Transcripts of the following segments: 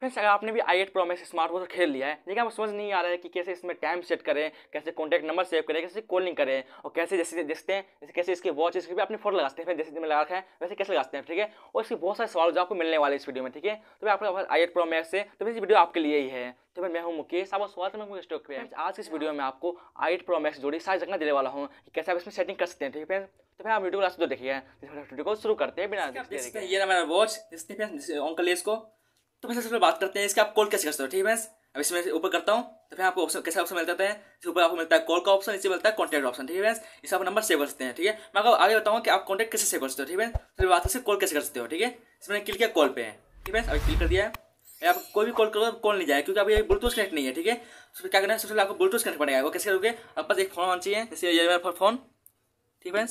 friends अगर आपने भी I eight pro smart watch से खेल लिया है लेकिन आपको समझ नहीं आ रहा है कि कैसे इसमें टाइम सेट करें कैसे कॉन्टैक्ट नंबर सेव करें कैसे कॉलिंग करें और कैसे जैसे देखते हैं जैसे कैसे इसके वॉच इसके भी अपने फोटो लगाते हैं जैसे मैं लगा रखा है वैसे कैसे लगाते हैं ठीक है और इसके बहुत सारे सवाल जो आपको मिलने वाले इस वीडियो में ठीक है तो आपको आई एट प्रो मैक्स से तो इस वीडियो आपके लिए ही है तो मैं हूँ मुकेश आप स्वागत है मैं स्टॉक पे आज इस वीडियो में आपको आई एट प्रो मैक्स जोड़ी सारी जगह देने वाला हूँ कि कैसे आप इसमें सेटिंग कर सकते हैं ठीक है तो फिर आप वीडियो को तो देखिए वीडियो को शुरू करते हैं बिना ये ना मेरा वॉच इसने अंकल इसको तो भाई सबसे बात करते हैं इसके आप कॉल कैसे कर सकते हो ठीक है अब इसमें ऊपर करता हूँ तो फिर आपको ऑप्शन कैसे ऑप्शन मिलता है तो इसके ऊपर आपको मिलता है कॉल का ऑप्शन इससे मिलता है कॉन्टैक्ट ऑप्शन ठीक है इसे आप नंबर सेव कर सकते हैं ठीक है मैं आपको आगे बताऊँ कि आप कॉन्टैक्ट कैसे सेव कर सकते हो ठीक है तो बात से कॉल कैसे कर सकते हो ठीक है इसमें क्लिक किया कॉल पे ठीक है अभी क्लिक कर दिया है आप कोई भी कॉल करो कॉल नहीं जाए क्योंकि अभी ब्लूटूथ कनेक्ट नहीं है ठीक है तो क्या करना है सबसे आपको ब्लूटूथ कनेक्ट पड़ेगा वो कैसे करोगे आप पास एक फोन आना चाहिए जैसे ये मेरा फोन ठीक है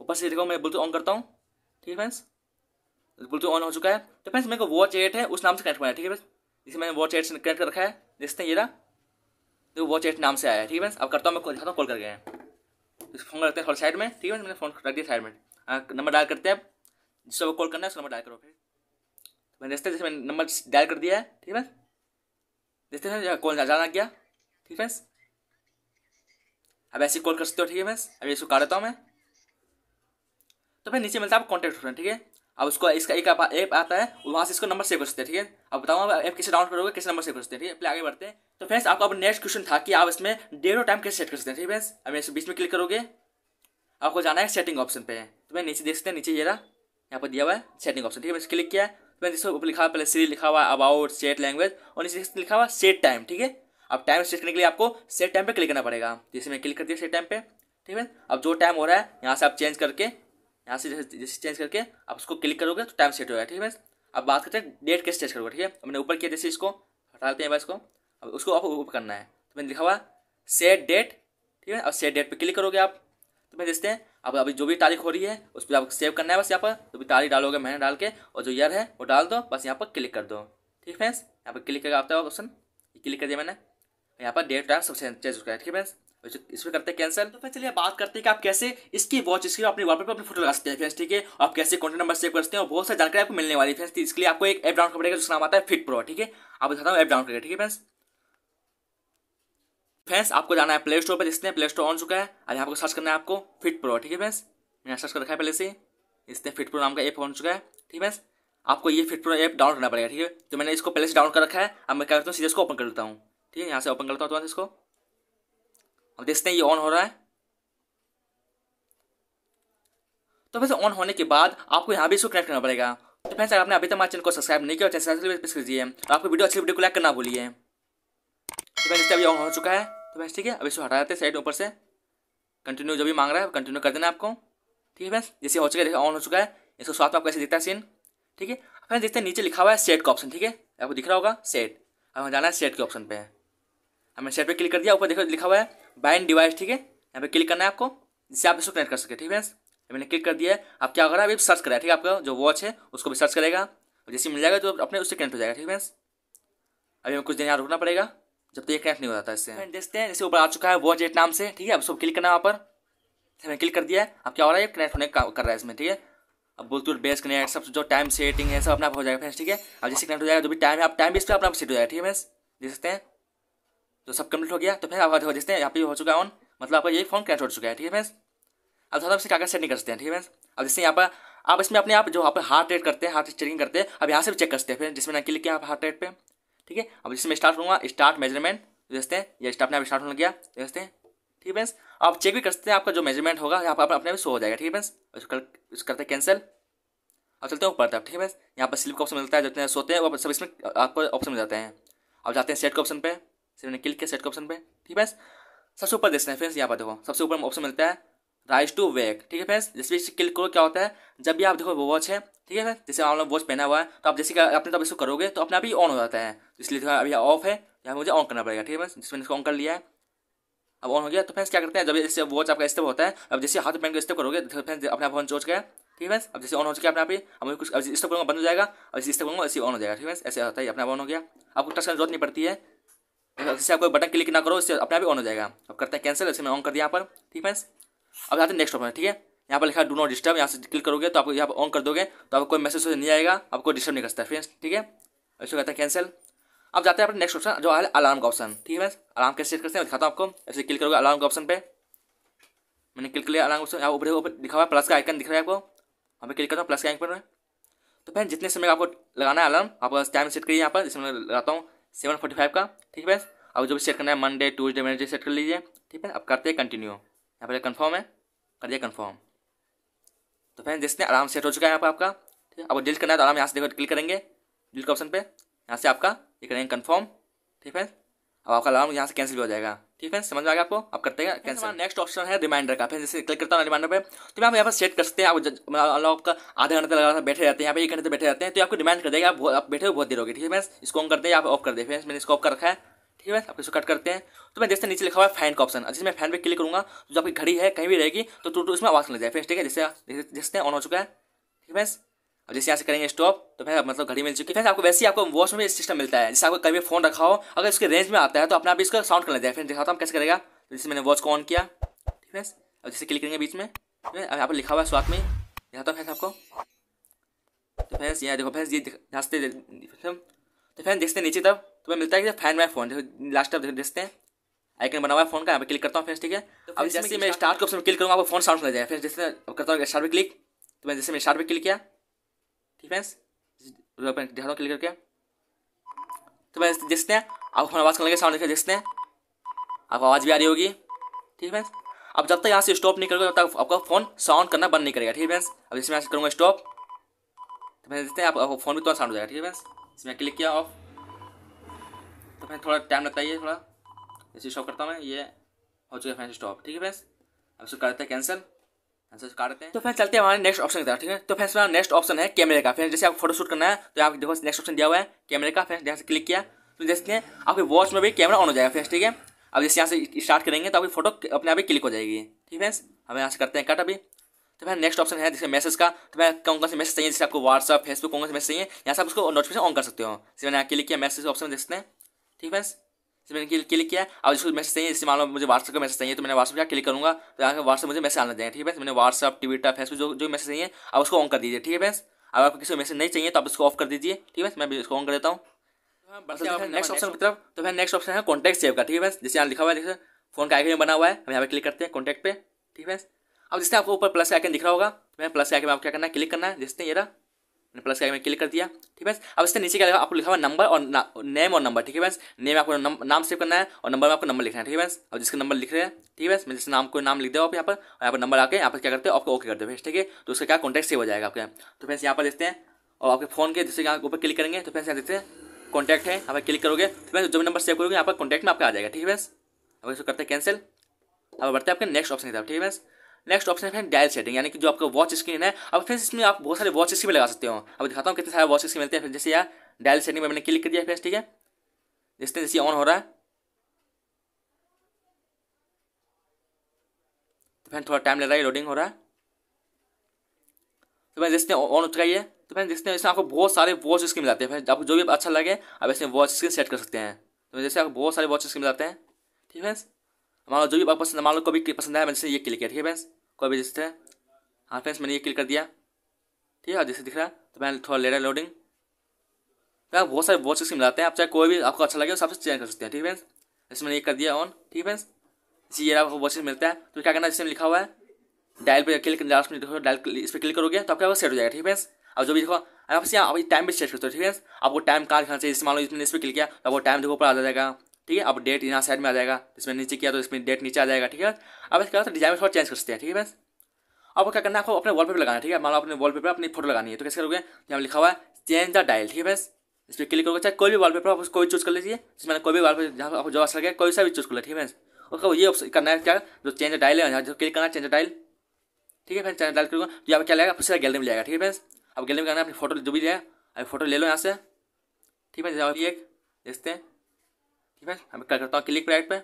ऊपर से देखो मैं ब्लूटूथ ऑन करता हूँ ठीक है फ्रेंड्स ब्लूटूथ ऑन तो हो चुका है तो फ्रेंड्स मेरे को वॉच एट है उस नाम से कनेक्ट हुआ है ठीक है फ्रेंड्स जिसे मैंने वॉच एट से कनेक्ट कर रखा है देखते हैं ये ना तो वॉच एट नाम से आया है ठीक है फ्रेंड्स अब करता हूँ मैं दिखाता हूँ कॉल कर गया हैं फ़ोन रखते हैं साइड में ठीक है मैंने फ़ोन रख दिया साइड में नंबर हाँ, डायल करते हैं जिससे जिसको कॉल करना है उस नंबर डायल करो फिर तो मैंने देखते जैसे मैंने नंबर डायल कर दिया है ठीक है देखते हैं कॉल जाना गया ठीक है अब ऐसे कॉल कर सकते हो ठीक है फ्रेंड्स अभी इसको काट देता हूँ मैं तो फिर नीचे मिलता है आप कॉन्टैक्ट हो ठीक है अब उसको इसका एक ऐप आता है वहाँ से इसको नंबर सेव कर सकते हैं ठीक है अब बताऊँ आप ऐप कैसे डाउनलोड करोगे कैसे नंबर सेव कर सकते हैं ठीक है पहले आगे बढ़ते हैं तो फ्रेंड्स आपको अब नेक्स्ट क्वेश्चन था कि आप इसमें डेट और टाइम कैसे सेट कर सकते हैं ठीक है फ्रेंड्स अब इस बीच में क्लिक करोगे आपको जाना है सेटिंग ऑप्शन पे तो मैं नीचे देख सकते हैं नीचे ये रहा यहाँ पर दिया हुआ है सेटिंग ऑप्शन ठीक है क्लिक किया है तो मैंने जिसको लिखा हुआ पहले सीरी लिखा हुआ अबाउट सेट लैंग्वेज और नीचे लिखा हुआ सेट टाइम ठीक है अब टाइम सेट करने के लिए आपको सेट टाइम पर क्लिक करना पड़ेगा जैसे तो मैं क्लिक कर दिया सेट टाइम पर ठीक है अब जो टाइम हो रहा है यहाँ से आप चेंज करके यहाँ से जैसे जैसे चेंज करके आप उसको क्लिक करोगे तो टाइम सेट होगा ठीक है अब बात करते हैं डेट कैसे चेंज करोगे ठीक है हमने ऊपर किया जैसे इसको हटा देते हैं बस इसको अब उसको आप ऊपर करना है तो मैंने लिखा हुआ सेट डेट ठीक है अब सेट डेट पर क्लिक करोगे आप तो मैं देखते हैं अब अभी जो भी तारीख हो रही है उस पर आप सेव करना है बस यहाँ पर तो भी तारीख डालोगे मैंने डाल के और जो ईयर है वो डाल दो बस यहाँ पर क्लिक कर दो ठीक है फ्रेंड्स यहाँ पर क्लिक करके आता है ऑप्शन क्लिक कर दिया मैंने यहाँ पर डेट टाइम सब चेंज हो गया ठीक है फ्रेंड्स अच्छा, इसमें करते हैं कैंसिल तो फिर चलिए बात करते हैं कि आप कैसे इसकी वॉच इसकी अपने वॉलपेपर पर अपनी फोटो लगा सकते हैं फ्रेंड्स ठीक है आप कैसे कॉन्टेक्ट नंबर सेव करते हैं और बहुत सारी जानकारी आपको मिलने वाली फ्रेंड्स इसके लिए आपको एक ऐप डाउन करना पड़ेगा जिसका नाम आता है फिट प्रो ठीक है आप बताता हूँ एप डाउन करेगा ठीक है फ्रेंड्स फ्रेंड्स आपको जाना है प्ले स्टोर पर जिसने प्ले स्टोर ऑन चुका है और यहाँ आपको सर्च करना है आपको फिट प्रो ठीक है फ्रेंड्स मैंने सर्च कर रखा है पहले से इसने फिट प्रो नाम का ऐप ऑन चुका है ठीक है फ्रेंड्स आपको ये फिट प्रो ऐप डाउन करना पड़ेगा ठीक है तो मैंने इसको पहले से डाउन कर रखा है अब मैं क्या करता हूँ सीधे इसको ओपन कर लेता हूँ ठीक है यहाँ से ओपन करता हूँ तो इसको अब देखते हैं ये ऑन हो रहा है तो वैसे ऑन होने के बाद आपको यहाँ भी इसको कनेक्ट करना पड़ेगा तो फ्रेंड्स अगर आपने अभी तक हमारे चैनल को सब्सक्राइब नहीं किया चैनल तो प्रेस कीजिए तो आपको वीडियो अच्छी वीडियो को लाइक करना भूलिए तो फ्रेंड्स अभी ऑन हो चुका है तो फ्रेंड्स ठीक है अभी इसको हटा देते हैं साइड ऊपर से कंटिन्यू जो भी मांग रहा है कंटिन्यू कर देना आपको ठीक है फ्रेंड्स जैसे हो चुका है ऑन हो चुका है इसको स्वाद में आपको ऐसे दिखता है सीन ठीक है फ्रेंड्स देखते हैं नीचे लिखा हुआ है सेट का ऑप्शन ठीक है आपको दिख रहा होगा सेट अब हमें जाना है सेट के ऑप्शन पर हमें सेट पर क्लिक कर दिया ऊपर देखो लिखा हुआ है बाइंड डिवाइस ठीक है यहाँ पे क्लिक करना है आपको जिससे आप इसको कनेक्ट कर सके ठीक है तो मैंने क्लिक कर दिया है आप क्या कर रहा है अभी सर्च करा ठीक है आपका जो वॉच है उसको भी सर्च करेगा और जैसे मिल जाएगा तो अपने उससे कनेक्ट हो जाएगा ठीक है अभी हमें कुछ दिन यहाँ रुकना पड़ेगा जब तक तो ये कनेक्ट नहीं हो जाता इससे देखते हैं जैसे ऊपर आ चुका है वॉच एट नाम से ठीक है अब उसको क्लिक करना है वहाँ पर मैंने क्लिक कर दिया है अब क्या हो रहा है कनेक्ट होने का कर रहा है इसमें ठीक है अब ब्लूटूथ बेस कनेक्ट सब जो टाइम सेटिंग है सब अपना हो जाएगा फ्रेंड्स ठीक है अब जैसे कनेक्ट हो जाएगा जो भी टाइम है आप टाइम भी इस पर अपना सेट हो जाएगा ठीक है फ्रेंड्स देख सकते हैं तो सब कम्प्लीट हो गया तो फिर आप देखते हैं यहाँ पे हो चुका है ऑन मतलब आपका ये फोन क्रैश हो चुका है ठीक है फ्रेंड्स अब थोड़ा सा कागज सेट नहीं कर सकते हैं ठीक है फ्रेंड्स अब जिससे यहाँ पर आप इसमें अपने आप जो आप हार्ट रेट करते हैं हार्ट चेकिंग करते हैं अब यहाँ से भी चेक करते हैं फिर जिसमें ना क्लिक किया आप हार्ट रेट पर ठीक है अब जिसमें स्टार्ट होगा स्टार्ट मेजरमेंट तो देखते हैं ये स्टार्ट ने स्टार्ट होने गया तो देखते हैं ठीक है फ्रेंड्स आप चेक भी कर सकते हैं आपका जो मेजरमेंट होगा यहाँ पर अपने शो हो जाएगा ठीक है फ्रेंड्स इसको करते हैं कैंसिल अब चलते हैं ऊपर तक ठीक है फ्रेंड्स यहाँ पर स्लिप का ऑप्शन मिलता है जितने सोते हैं वो सब इसमें आपको ऑप्शन मिल जाते हैं अब जाते हैं सेट के ऑप्शन पर सिर्फ ने क्लिक किया सेट के ऑप्शन पे ठीक है सबसे ऊपर देखते हैं फ्रेंड्स यहाँ पर देखो सबसे ऊपर ऑप्शन मिलता है राइज टू वेक ठीक है फ्रेंड्स जैसे भी क्लिक करो क्या होता है जब भी आप देखो वो वॉच है ठीक है जैसे ऑनलाइन लोग वॉच पहना हुआ है तो आप जैसे आपने तब इसको करोगे तो अपने आप ही ऑन हो जाता है तो इसलिए जो अभी ऑफ है यहाँ मुझे ऑन करना पड़ेगा ठीक है बस जिसमें इसको ऑन कर लिया है अब ऑन हो गया तो फ्रेंड्स क्या करते हैं जब जैसे वॉच आपका स्टेप होता है अब जैसे हाथ पहन का स्टेप करोगे तो फ्रेंड्स अपने आप ऑन चोच गया ठीक है अब जैसे ऑन हो चुके अपने आप ही अब कुछ स्टेप करूँगा बंद हो जाएगा और जैसे स्टेप करूँगा ऑन हो जाएगा ठीक है ऐसे होता है अपने आप ऑन हो गया आपको टच करने जरूरत नहीं पड़ती है इससे आप कोई बटन क्लिक ना करो इससे अपने आप ऑन हो जाएगा अब करते हैं कैंसिल इससे मैं ऑन कर दिया यहाँ पर ठीक फ्रेंड्स अब जाते हैं नेक्स्ट ऑप्शन ठीक है यहाँ पर लिखा डू नॉट डिस्टर्ब यहाँ से क्लिक करोगे तो आपको यहाँ पर ऑन कर दोगे तो आपको कोई मैसेज नहीं आएगा आपको डिस्टर्ब नहीं करता है फ्रेंड्स ठीक है ऐसे कहते हैं कैंसिल अब जाते हैं अपने नेक्स्ट ऑप्शन जो है अलार्म का ऑप्शन ठीक है फ्रेंड्स अलार्म कैसे सेट करते हैं दिखाता हूँ आपको ऐसे क्लिक करोगे अलार्म के ऑप्शन पे मैंने क्लिक किया अलार्म ऑप्शन यहाँ ऊपर ऊपर दिखा हुआ प्लस का आइकन दिख रहा है आपको यहाँ पर क्लिक करता हूँ प्लस के आइकन पर तो फ्रेंड्स जितने समय आपको लगाना है अलार्म आप टाइम सेट करिए यहाँ पर जिसमें लगाता हूँ सेवन फोर्टी फाइव का ठीक है अब जो भी सेट करना है मंडे ट्यूजडे वेनजे सेट कर लीजिए ठीक है अब करते हैं कंटिन्यू यहाँ पर कन्फर्म है कर दिया कन्फर्म तो फ्रेंड्स जिसने आराम सेट हो चुका है यहाँ पर आपका ठीक है अब डिलीट करना है तो आराम यहाँ से देखो क्लिक करेंगे डिलीट के ऑप्शन पर यहाँ से आपका ये करेंगे कन्फर्म ठीक है अब आपका अलार्म यहाँ से कैंसिल भी हो जाएगा ठीक है समझ में आ गया आपको आप करते हैं कैंसिल नेक्स्ट हाँ ऑप्शन है रिमाइंडर का फिर जैसे क्लिक करता हूँ रिमाइंडर पे तो आप यहाँ पर सेट कर सकते हैं मतलब आपका आधा घंटे लगा बैठे रहते हैं यहाँ पर एक घंटे बैठे रहते हैं तो आपको रिमाइंड कर देगा आप, बैठे हुए बहुत देर होगी ठीक है फ्रेंड्स इसको ऑन कर दे आप ऑफ कर दे फ्रेंड्स मैंने इसको ऑफ कर रखा है ठीक है आप इसको कट करते हैं तो मैं जैसे नीचे लिखा हुआ है फैन का ऑप्शन जैसे मैं फैन पे क्लिक करूँगा तो जो आपकी घड़ी है कहीं भी रहेगी तो टू टू इसमें आवाज़ लग जाए फ्रेंड्स ठीक है जैसे जैसे ऑन हो चुका है ठीक है फ्रेंड्स अब जैसे यहाँ से करेंगे स्टॉप तो फिर मतलब घड़ी मिल चुकी है फिर आपको वैसे ही आपको वॉच में भी सिस्टम मिलता है जैसे आपको कभी फोन रखा हो अगर इसके रेंज में आता है तो अपने आप इसका साउंड कर लेते हैं फिर दिखाता हूँ कैसे करेगा तो जैसे मैंने वॉच को ऑन किया ठीक है अब जैसे क्लिक करेंगे बीच में अब यहाँ पर लिखा हुआ है स्वाद में दिखाता हूँ फैस आपको तो फैस यहाँ देखो फैस ये हंसते तो फैन देखते हैं नीचे तब तो मैं मिलता है कि find my phone last time देखते हैं आइकन बना हुआ है फोन का यहाँ पर क्लिक करता हूँ फैस ठीक है तो अब जैसे मैं स्टार्ट को क्लिक करूँगा आपको फोन साउंड कर जाएगा फिर जैसे करता हूँ स्टार्ट पर क्लिक तो मैं जैसे मैं स्टार्ट पर क्लिक किया ठीक है ध्यान क्लिक करके तो मैं देखते हैं आप फोन आवाज़ करने के साउंड देखते हैं आपको आवाज़ भी आ रही होगी ठीक है फ्रेंड्स अब जब तक यहाँ से स्टॉप नहीं करोगे तब तक आपका फ़ोन साउंड करना बंद नहीं करेगा ठीक है फ्रेंड्स अब इसमें करूँगा स्टॉप तो मैं देखते हैं आपका फ़ोन भी थोड़ा साउंड हो जाएगा ठीक है फ्रेंड्स इसमें क्लिक किया ऑफ तो फिर थोड़ा टाइम लगता है ये थोड़ा इसे स्टॉप करता हूँ मैं ये हो चुका है फ्रेंड्स स्टॉप ठीक है फ्रेंड्स अब इसको कर देते हैं कैंसिल आंसर करते हैं तो फिर चलते हैं हमारे नेक्स्ट ऑप्शन की तरफ ठीक है तो फ्रेंड्स नेक्स्ट ऑप्शन है कैमरे का फिर जैसे आपको फोटो शूट करना है तो आप देखो नेक्स्ट ऑप्शन दिया हुआ है कैमरे का फिर जैसे से क्लिक किया तो जैसे आपके वॉच में भी कैमरा ऑन हो जाएगा फ्रेंड्स ठीक है अब जैसे यहाँ से स्टार्ट करेंगे तो आपकी फोटो अपने आप ही क्लिक हो जाएगी ठीक है हम यहाँ से करते हैं कट अभी तो फिर नेक्स्ट ऑप्शन है जैसे मैसेज का तो मैं कौन कौन से मैसेज चाहिए जैसे आपको व्हाट्सअप फेसबुक कौन से मैसेज चाहिए यहाँ से आप उसको नोटिफिकेशन ऑन कर सकते हो जैसे मैंने यहाँ क्लिक किया मैसेज ऑप्शन देखते हैं ठीक है इसे मैंने क्लिक किया अब इसको मैसेज चाहिए इससे मान लो मुझे व्हाट्सअप का मैसेज चाहिए तो मैंने व्हाट्सअप क्या क्लिक करूँगा तो यहाँ व्हाट्सअप मुझे मैसेज आना चाहिए ठीक है मैंने व्हाट्सअप ट्विटर फेसबुक जो जो मैसेज चाहिए अब उसको ऑन कर दीजिए ठीक है अब अगर आपको किसी मैसेज नहीं चाहिए तो आप इसको ऑफ कर दीजिए ठीक है मैं इसको ऑन कर देता हूँ हाँ, तो नेक्स्ट ऑप्शन की तरफ तो फिर नेक्स्ट ऑप्शन है कॉन्टैक्ट सेव का ठीक है जैसे यहाँ लिखा हुआ है फोन का आइकन बना हुआ है हम यहाँ पे क्लिक करते हैं कॉन्टैक्ट पे ठीक है अब जिससे आपको ऊपर प्लस आइकन दिख रहा होगा मैं प्लस आइकन में आपको क्या करना है क्लिक करना है जिससे ये रहा प्लस का मैं क्लिक कर दिया ठीक है अब इससे नीचे क्या लगा आपको लिखा हुआ नंबर और ना, नेम और नंबर ठीक है बैंस नेम आपको नाम सेव करना है और नंबर में आपको नंबर लिखना है ठीक है बस अब जिसका नंबर लिख रहे हैं ठीक है बस मैं जिस नाम को नाम लिख दे आप यहाँ पर और यहाँ पर नंबर आके यहाँ पर क्या करते हो आपको ओके करते हो ठीक है तो उसका क्या कॉन्टैक्ट सेव हो जाएगा आपके तो फ्रेंड्स यहाँ पर देखते हैं और आपके फोन के जैसे यहाँ ऊपर क्लिक करेंगे तो फ्रेंड्स यहाँ देखते हैं कॉन्टैक्ट है यहाँ पर क्लिक करोगे तो फ्रेंड्स जो भी नंबर सेव करोगे यहाँ पर कॉन्टैक्ट में आपका आ जाएगा ठीक है बस अब इसको करते हैं कैंसिल अब बढ़ते हैं आपके नेक्स्ट ऑप्शन की तरफ ठीक है बस नेक्स्ट ऑप्शन है डायल सेटिंग यानी कि जो आपका वॉच स्क्रीन है अब फिर इसमें आप बहुत सारे वॉच स्क्रीन लगा सकते हो अब दिखाता हूँ कितने सारे वॉच स्क्रीन मिलते हैं जैसे यार डायल सेटिंग में मैंने क्लिक कर दिया फिर ठीक है जिसने जैसे ऑन हो रहा है तो फिर थोड़ा टाइम लग रहा है लोडिंग हो रहा है तो फिर जिसने ऑन हो चुका है तो फिर जिसने अच्छा तो जैसे आपको बहुत सारे वॉच स्क्रीन मिलाते हैं फिर आपको जो भी अच्छा लगे आप इसमें वॉच स्क्रीन सेट कर सकते हैं तो जैसे आपको बहुत सारे वॉच स्क्रीन मिलाते हैं ठीक है फ्रेंड्स मान लो जो भी आप पसंद है मान लो कभी पसंद है मैंने ये क्लिक किया ठीक है फ्रेंड्स कोई भी जैसे हाँ फ्रेंड्स मैंने ये क्लिक कर दिया ठीक है जैसे दिख रहा है तो मैंने थोड़ा ले रहा लोडिंग तो आप बहुत सारे बहुत सी मिलाते हैं आप चाहे कोई भी आपको अच्छा लगे उस हिसाब चेंज कर सकते हैं ठीक है फ्रेंड्स जैसे मैंने ये कर दिया ऑन ठीक है फ्रेंड्स जी ये आपको बहुत चीज मिलता है तो क्या करना है लिखा हुआ है डायल पर क्लिक लास्ट में डायल इस पर क्लिक करोगे तो आपका सेट हो जाएगा ठीक है फ्रेंड्स अब जो भी देखो आप आप टाइम भी चेक करते हो ठीक है आपको टाइम कहाँ खाना चाहिए जैसे मान लो इसमें इस पर क्लिक किया तो आपको टाइम देखो ऊपर आ जाएगा ठीक है अब डेट यहाँ साइड में आ जाएगा इसमें नीचे किया तो इसमें डेट नीचे आ जाएगा ठीक है अब इसके बाद डिजाइन थोड़ा चेंज कर सकते हैं ठीक है बस अब क्या करना है आपको अपने पेपर लगाना है ठीक है मान लो अपने पेपर अपनी फोटो लगानी है तो कैसे करोगे यहाँ लिखा हुआ है चेंज द डायल ठीक है बस इस पर क्लिक करोगे चाहे कोई भी वाल पेपर आप उसको चूज कर लीजिए जिसमें कोई भी पेपर जहाँ आपको जो अच्छा लगे कोई सा भी चूज कर लिया ठीक है उसका ये ऑप्शन करना है क्या जो चेंज डायल है जो क्लिक करना है चेंज डायल ठीक है फ्रेंड चेंज डायल करोगे तो यहाँ क्या लगेगा फिर गैलरी में जाएगा ठीक है फ्रेंड्स अब गैलरी में करना है अपनी फोटो जो भी जाए अभी फोटो ले लो यहाँ से ठीक है जैसे ये देखते हैं ठीक है मैं क्या करता हूँ क्लिक राइट पर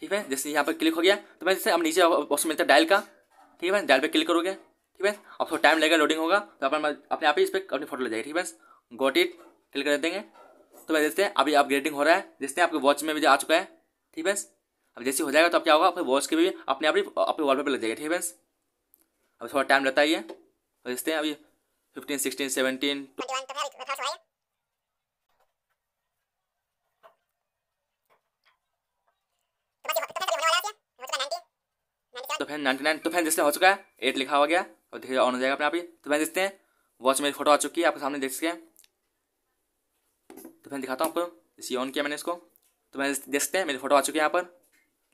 ठीक है जैसे यहाँ पर क्लिक हो गया तो मैं जैसे अब नीचे ऑप्शन मिलता है डायल का ठीक है डायल पर क्लिक करोगे ठीक है अब थोड़ा टाइम लगेगा लोडिंग होगा तो अपन अपने आप ही इस पर अपनी फोटो ले जाएगी ठीक है गोट इट क्लिक कर देंगे तो मैं जैसे अभी अपग्रेडिंग हो रहा है जैसे आपके वॉच में भी आ चुका है ठीक है अब जैसे हो जाएगा तो अब क्या होगा आपके वॉच के भी अपने आप ही अपने वॉल पर लग जाएगा ठीक है अब थोड़ा टाइम लगता है और जैसे अभी फिफ्टीन सिक्सटीन सेवनटीन तो फैन नाइन्टी नाइन तो फैन जिससे हो चुका है एट लिखा हो गया और धीरे ऑन हो जाएगा अपने आप ही तो फैन देखते हैं वॉच मेरी फोटो आ चुकी है आपके सामने देख सके तो फैन दिखाता हूँ आपको इसी ऑन किया मैंने इसको तो मैं देखते हैं मेरी फोटो आ चुकी है यहाँ पर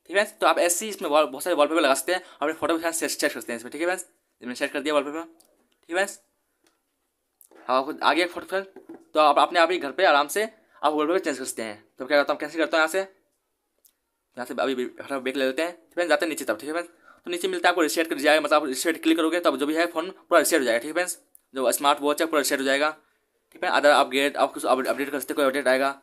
ठीक है तो आप ऐसे ही इसमें बहुत सारे वॉलपेपर लगा सकते हैं और अपने फोटो के साथ सेट करते हैं इसमें ठीक है बस मैंने सेट कर दिया वॉलपेपर ठीक है बस आपको आगे एक फोटो फिर तो आप अपने आप ही घर पर आराम से आप वॉलपेपर चेंज कर सकते हैं तो क्या करता हूँ कैंसिल करता हूँ यहाँ से यहाँ से अभी हटा ब्रेक ले लेते हैं फिर जाते हैं नीचे तब ठीक है बस तो नीचे मिलता है आपको रिसेट कर जाएगा मतलब आप रिसेट क्लिक करोगे तब जो भी है फोन पूरा रिसेट हो जाएगा ठीक है फ्रेंड्स जो स्मार्ट वॉच है पूरा रिसेट हो जाएगा ठीक है अदर अपडेट आप कुछ अपडेट कर सकते कोई अपडेट आएगा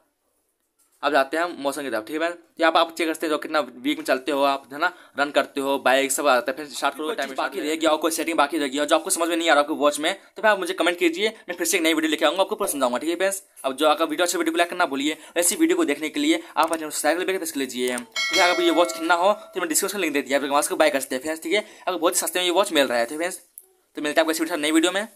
अब जाते हैं मौसम की तरफ ठीक है तो यहाँ पर आप चेक करते जो कितना वीक में चलते हो आप है ना रन करते हो बाइक सब आता है फिर स्टार्ट करो टाइम बाकी रह गया कोई सेटिंग बाकी रह गया जो आपको समझ में नहीं आ रहा आपको वॉच में तो फिर आप मुझे कमेंट कीजिए मैं फिर से एक नई वीडियो लेके आऊँगा आपको पसंद आऊंगा ठीक है फ्रेंड्स अब जो आपका वीडियो अच्छी वीडियो को लाइक करना भूलिए ऐसी वीडियो को देखने के लिए आप अपने साइकिल पर देख लीजिए ठीक है अगर ये वॉच खिलना हो तो मैं डिस्क्रिप्शन लिंक दे दिया आप बाय कर हैं फ्रेंड्स ठीक है अगर बहुत सस्ते में ये वॉच मिल रहा है फ्रेंड्स तो, तो मिलता है आपको इस नई वीडियो में